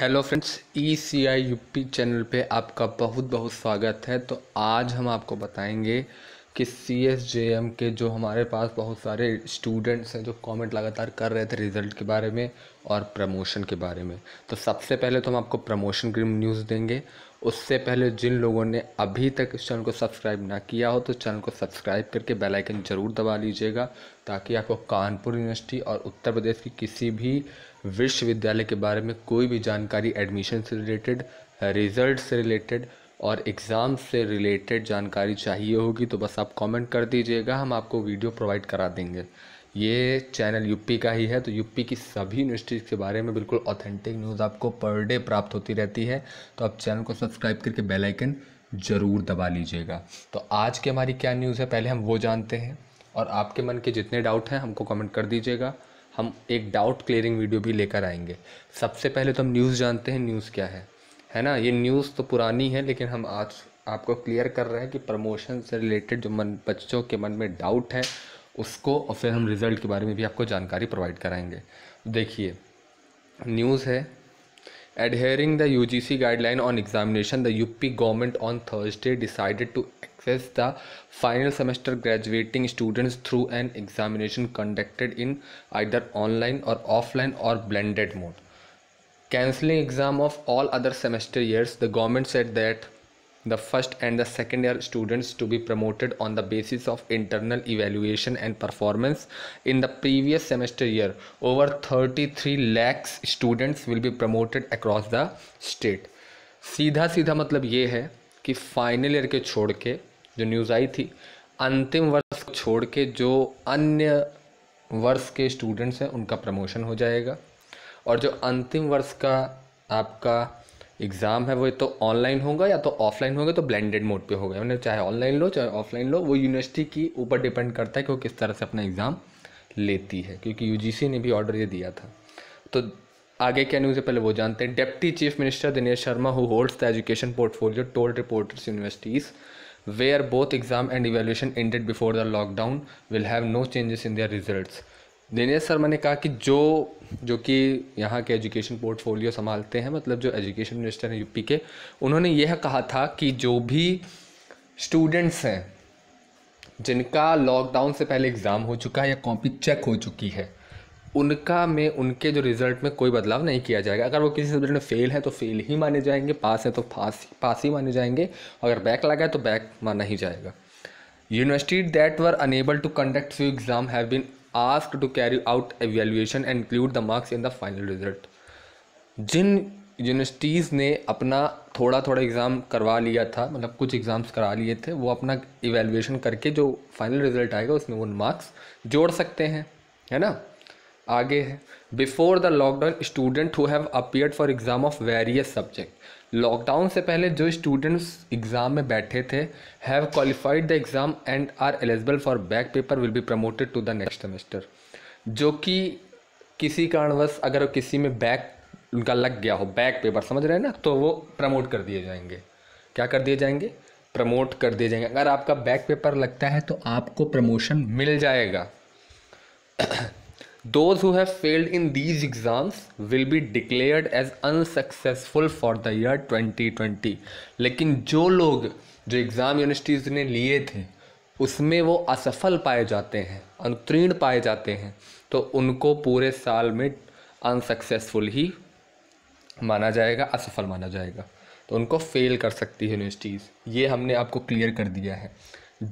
hello friends E C I UP channel पे आपका बहुत बहुत स्वागत है तो आज हम आपको बताएंगे कि सी एस जे एम के जो हमारे पास बहुत सारे स्टूडेंट्स हैं जो कमेंट लगातार कर रहे थे रिज़ल्ट के बारे में और प्रमोशन के बारे में तो सबसे पहले तो हम आपको प्रमोशन की न्यूज़ देंगे उससे पहले जिन लोगों ने अभी तक इस चैनल को सब्सक्राइब ना किया हो तो चैनल को सब्सक्राइब करके बेल आइकन ज़रूर दबा लीजिएगा ताकि आपको कानपुर यूनिवर्सिटी और उत्तर प्रदेश की किसी भी विश्वविद्यालय के बारे में कोई भी जानकारी एडमिशन से रिलेटेड रिज़ल्ट से रिलेटेड और एग्ज़ाम से रिलेटेड जानकारी चाहिए होगी तो बस आप कॉमेंट कर दीजिएगा हम आपको वीडियो प्रोवाइड करा देंगे ये चैनल यूपी का ही है तो यूपी की सभी यूनिवर्सिटीज़ के बारे में बिल्कुल ऑथेंटिक न्यूज़ आपको पर डे प्राप्त होती रहती है तो आप चैनल को सब्सक्राइब करके बेल आइकन ज़रूर दबा लीजिएगा तो आज की हमारी क्या न्यूज़ है पहले हम वो जानते हैं और आपके मन के जितने डाउट हैं हमको कमेंट कर दीजिएगा हम एक डाउट क्लियरिंग वीडियो भी लेकर आएंगे सबसे पहले तो हम न्यूज़ जानते हैं न्यूज़ क्या है है ना ये न्यूज़ तो पुरानी है लेकिन हम आज आपको क्लियर कर रहे हैं कि प्रमोशन से रिलेटेड जो मन बच्चों के मन में डाउट है उसको और फिर हम रिज़ल्ट के बारे में भी आपको जानकारी प्रोवाइड कराएंगे देखिए न्यूज़ है adhering the U G C guideline on examination the U P government on Thursday decided to assess the final semester graduating students through an examination conducted in either online और offline और blended mode cancelling exam of all other semester years the government set that the first and the second year students to be promoted on the basis of internal evaluation and performance in the previous semester year over 33 lakhs students will be promoted across the state सीधा सीधा मतलब ये है कि final year के छोड़ के जो न्यूज़ आई थी अंतिम वर्ष को छोड़ के जो अन्य वर्ष के स्टूडेंट्स हैं उनका प्रमोशन हो जाएगा और जो अंतिम वर्ष का आपका एग्ज़ाम है वो तो ऑनलाइन होगा या तो ऑफलाइन होगा तो ब्लेंडेड मोड पे होगा मैंने चाहे ऑनलाइन लो चाहे ऑफलाइन लो वो यूनिवर्सिटी की ऊपर डिपेंड करता है कि वो किस तरह से अपना एग्ज़ाम लेती है क्योंकि यूजीसी ने भी ऑर्डर ये दिया था तो आगे क्या न्यूज़ है पहले वो जानते हैं deputy chief minister Dinesh Sharma who holds the education portfolio told reporters universities where both exam and evaluation ended before the lockdown will have no changes in their result Dinesh Sharma ने कहा कि जो जो कि यहाँ के एजुकेशन पोर्टफोलियो संभालते हैं मतलब जो एजुकेशन मिनिस्टर हैं यूपी के उन्होंने यह कहा था कि जो भी स्टूडेंट्स हैं जिनका लॉकडाउन से पहले एग्ज़ाम हो चुका है या कॉपी चेक हो चुकी है उनका में उनके जो रिज़ल्ट में कोई बदलाव नहीं किया जाएगा अगर वो किसी सब्जेक्ट में फ़ेल है तो फ़ेल ही माने जाएंगे पास है तो पास पास ही माने जाएंगे अगर बैक लगा है तो बैक माना ही जाएगा university that were unable to conduct few exam have been ask to carry out evaluation and include the marks in the final result जिन यूनिवर्सिटीज़ ने अपना थोड़ा थोड़ा एग्ज़ाम करवा लिया था मतलब कुछ एग्ज़ाम्स करा लिए थे वो अपना इवेल्यूएशन करके जो फाइनल रिज़ल्ट आएगा उसमें वो मार्क्स जोड़ सकते हैं है ना आगे है before the lockdown student who have appeared for exam of various subject lockdown से पहले जो स्टूडेंट्स एग्ज़ाम में बैठे थे have qualified the exam and are eligible for back paper will be promoted to the next semester जो कि किसी कारणवश अगर किसी में बैक उनका लग गया हो बैक पेपर समझ रहे हैं ना तो वो प्रमोट कर दिए जाएंगे क्या कर दिए जाएंगे प्रमोट कर दिए जाएंगे अगर आपका बैक पेपर लगता है तो आपको प्रमोशन मिल जाएगा those who have failed in these exams will be declared as unsuccessful for the year 2020 लेकिन जो लोग जो एग्ज़ाम यूनिवर्सिटीज़ ने लिए थे उसमें वो असफल पाए जाते हैं अनुत्तीर्ण पाए जाते हैं तो उनको पूरे साल में अनसक्सेसफुल ही माना जाएगा असफल माना जाएगा तो उनको फेल कर सकती है यूनिवर्सिटीज़ ये हमने आपको क्लियर कर दिया है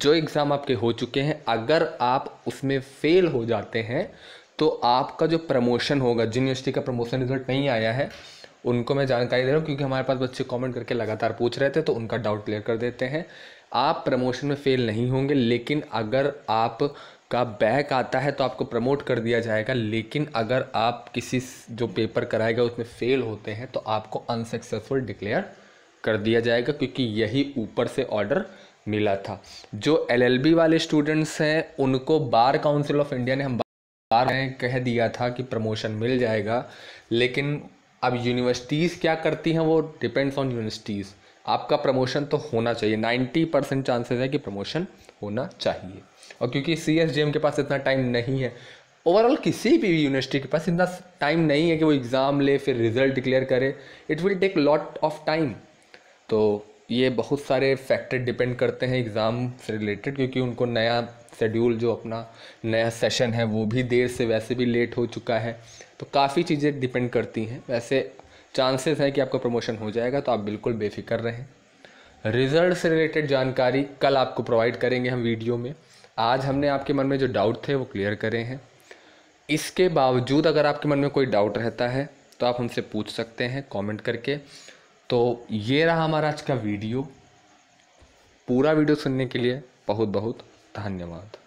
जो एग्ज़ाम आपके हो चुके हैं अगर आप उसमें फ़ेल हो जाते हैं तो आपका जो प्रमोशन होगा जिन यूनिवर्सिटी का प्रमोशन रिजल्ट नहीं आया है उनको मैं जानकारी दे रहा हूँ क्योंकि हमारे पास बच्चे कमेंट करके लगातार पूछ रहे थे तो उनका डाउट क्लियर कर देते हैं आप प्रमोशन में फ़ेल नहीं होंगे लेकिन अगर आप का बैक आता है तो आपको प्रमोट कर दिया जाएगा लेकिन अगर आप किसी जो पेपर कराएगा उसमें फ़ेल होते हैं तो आपको अनसक्सेसफुल डिक्लेयर कर दिया जाएगा क्योंकि यही ऊपर से ऑर्डर मिला था जो एलएलबी वाले स्टूडेंट्स हैं उनको बार काउंसिल ऑफ इंडिया ने हम सरकार ने कह दिया था कि प्रमोशन मिल जाएगा लेकिन अब यूनिवर्सिटीज़ क्या करती हैं वो डिपेंड्स ऑन यूनिवर्सिटीज़ आपका प्रमोशन तो होना चाहिए नाइन्टी परसेंट चांसेस है कि प्रमोशन होना चाहिए और क्योंकि सी एस के पास इतना टाइम नहीं है ओवरऑल किसी भी यूनिवर्सिटी के पास इतना टाइम नहीं है कि वो एग्ज़ाम ले फिर रिज़ल्ट डिक्लेयर करे it will take lot of time तो ये बहुत सारे फैक्टर डिपेंड करते हैं एग्ज़ाम से रिलेटेड क्योंकि उनको नया शेड्यूल जो अपना नया सेशन है वो भी देर से वैसे भी लेट हो चुका है तो काफ़ी चीज़ें डिपेंड करती हैं वैसे चांसेस हैं कि आपका प्रमोशन हो जाएगा तो आप बिल्कुल बेफिक्र रहें रिजल्ट से रिलेटेड जानकारी कल आपको प्रोवाइड करेंगे हम वीडियो में आज हमने आपके मन में जो डाउट थे वो क्लियर करे हैं इसके बावजूद अगर आपके मन में कोई डाउट रहता है तो आप हमसे पूछ सकते हैं कमेंट करके तो ये रहा हमारा आज का वीडियो पूरा वीडियो सुनने के लिए बहुत बहुत धन्यवाद